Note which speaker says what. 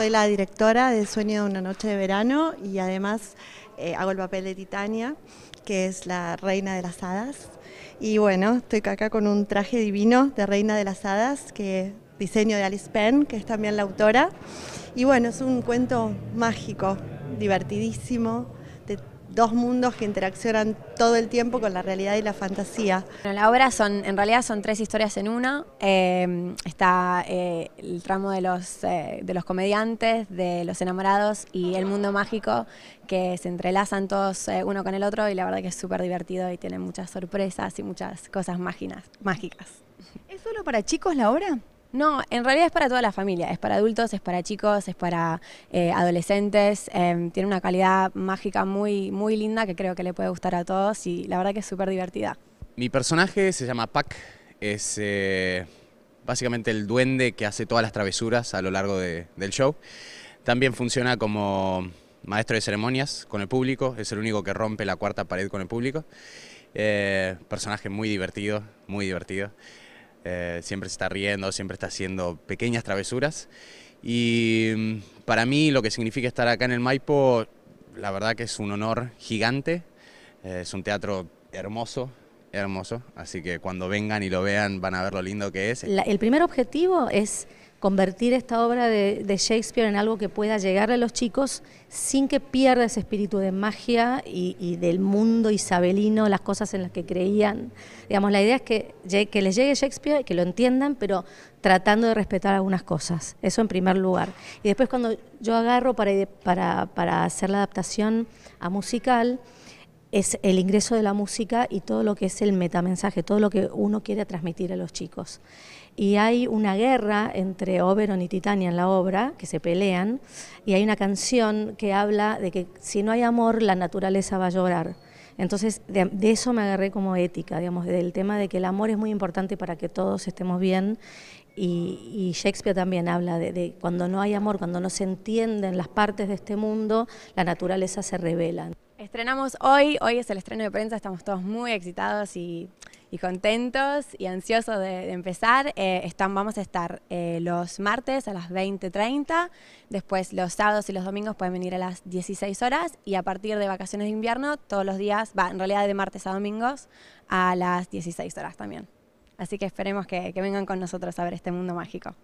Speaker 1: soy la directora de Sueño de una noche de verano y además eh, hago el papel de Titania, que es la reina de las hadas. Y bueno, estoy acá con un traje divino de reina de las hadas, que diseño de Alice Penn, que es también la autora. Y bueno, es un cuento mágico, divertidísimo, de dos mundos que interaccionan todo el tiempo con la realidad y la fantasía.
Speaker 2: la obra son, en realidad son tres historias en una. Em, está eh, el tramo de los, eh, de los comediantes, de los enamorados y el mundo mágico que se entrelazan todos eh, uno con el otro y la verdad que es súper divertido y tiene muchas sorpresas y muchas cosas mágicas. ¿Es solo para chicos la obra? No, en realidad es para toda la familia, es para adultos, es para chicos, es para eh, adolescentes, em, tiene una calidad mágica muy, muy linda que creo que le puede gustar a todos y la verdad que es súper divertida.
Speaker 3: Mi personaje se llama Pac, es eh, básicamente el duende que hace todas las travesuras a lo largo del show. También funciona como maestro de ceremonias con el público, es el único que rompe la cuarta pared con el público. Eh, personaje muy divertido, muy divertido. Eh, siempre se está riendo, siempre está haciendo pequeñas travesuras. Y mm, para mí lo que significa estar acá en el Maipo, la verdad que es un honor gigante, eh, es un teatro hermoso, hermoso, así que cuando vengan y lo vean van a ver lo lindo que es. el
Speaker 4: primer objetivo es convertir esta obra de, Shakespeare en algo que pueda llegar a los chicos sin que pierda ese espíritu de magia y, del mundo isabelino, las cosas en las que creían. Digamos, la idea es que, les llegue Shakespeare, y que lo entiendan, pero tratando de respetar algunas cosas. Eso en primer lugar. Y después cuando yo agarro para, para, para hacer la adaptación a musical, es el ingreso de la música y todo lo que es el metamensaje, todo lo que uno quiere transmitir a los chicos. Y hay una guerra entre Oberon y Titania en la obra, que se pelean, y hay una canción que habla de que si no hay amor, la naturaleza va a llorar. Entonces, de, eso me agarré como ética, digamos, del tema de que el amor es muy importante para que todos estemos bien. Y, Shakespeare también habla de, de, cuando no hay amor, cuando no se entienden las partes de este mundo, la naturaleza se revela.
Speaker 2: Estrenamos hoy, hoy es el estreno de prensa, estamos todos muy excitados y, contentos y ansiosos de, empezar. Eh, están, vamos a estar eh, los martes a las 20.30, después los sábados y los domingos pueden venir a las 16 horas y a partir de vacaciones de invierno todos los días, va, en realidad de martes a domingos a las 16 horas también. Así que esperemos que vengan con nosotros a ver este mundo mágico.